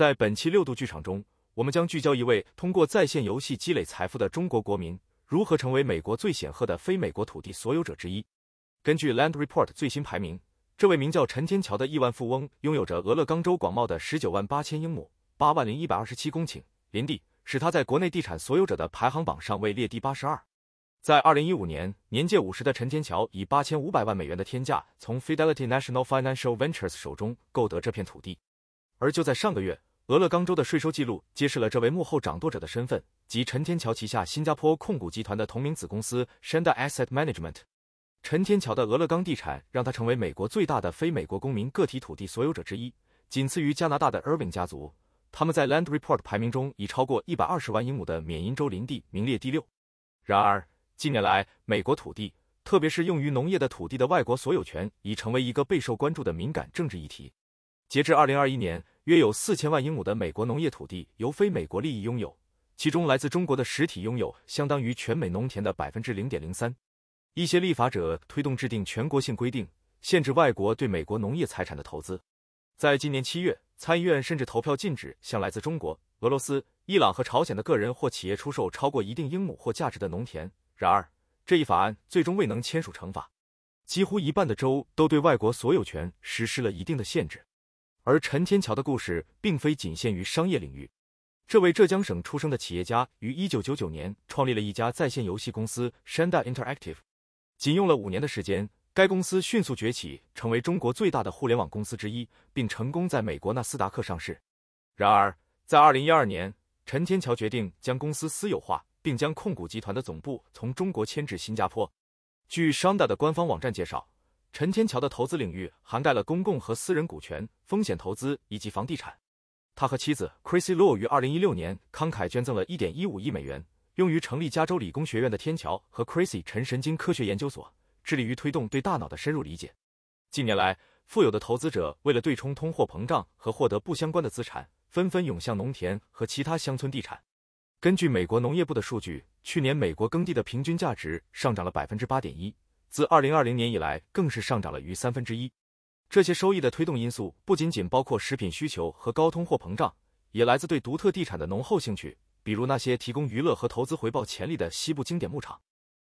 在本期六度剧场中，我们将聚焦一位通过在线游戏积累财富的中国国民，如何成为美国最显赫的非美国土地所有者之一。根据 Land Report 最新排名，这位名叫陈天桥的亿万富翁拥有着俄勒冈州广袤的十九万八千英亩（八万零一百二十七公顷）林地，使他在国内地产所有者的排行榜上位列第八十二。在二零一五年年届五十的陈天桥，以八千五百万美元的天价从 Fidelity National Financial Ventures 手中购得这片土地，而就在上个月。俄勒冈州的税收记录揭示了这位幕后掌舵者的身份，即陈天桥旗下新加坡控股集团的同名子公司 Shanda Asset Management。陈天桥的俄勒冈地产让他成为美国最大的非美国公民个体土地所有者之一，仅次于加拿大的 Irving 家族。他们在 Land Report 排名中，以超过一百二十万英亩的缅因州林地名列第六。然而，近年来，美国土地，特别是用于农业的土地的外国所有权，已成为一个备受关注的敏感政治议题。截至二零二一年。约有四千万英亩的美国农业土地由非美国利益拥有，其中来自中国的实体拥有相当于全美农田的百分之零点零三。一些立法者推动制定全国性规定，限制外国对美国农业财产的投资。在今年七月，参议院甚至投票禁止向来自中国、俄罗斯、伊朗和朝鲜的个人或企业出售超过一定英亩或价值的农田。然而，这一法案最终未能签署成法。几乎一半的州都对外国所有权实施了一定的限制。而陈天桥的故事并非仅限于商业领域，这位浙江省出生的企业家于一九九九年创立了一家在线游戏公司 Shanda Interactive，仅用了五年的时间，该公司迅速崛起，成为中国最大的互联网公司之一，并成功在美国纳斯达克上市。然而，在二零一二年，陈天桥决定将公司私有化，并将控股集团的总部从中国迁至新加坡。据商大的官方网站介绍。陈天桥的投资领域涵盖了公共和私人股权、风险投资以及房地产。他和妻子 Chrissy Lou 于二零一六年慷慨捐赠了一点一五亿美元，用于成立加州理工学院的天桥和 Chrissy 陈神经科学研究所，致力于推动对大脑的深入理解。近年来，富有的投资者为了对冲通货膨胀和获得不相关的资产，纷纷涌向农田和其他乡村地产。根据美国农业部的数据，去年美国耕地的平均价值上涨了百分之八点一。自二零二零年以来，更是上涨了逾三分之一。这些收益的推动因素不仅仅包括食品需求和高通货膨胀，也来自对独特地产的浓厚兴趣，比如那些提供娱乐和投资回报潜力的西部经典牧场。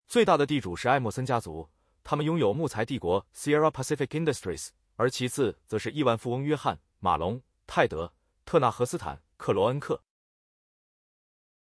最大的地主是艾默森家族，他们拥有木材帝国 Sierra Pacific Industries，而其次则是亿万富翁约翰马龙、泰德特纳和斯坦克罗恩克。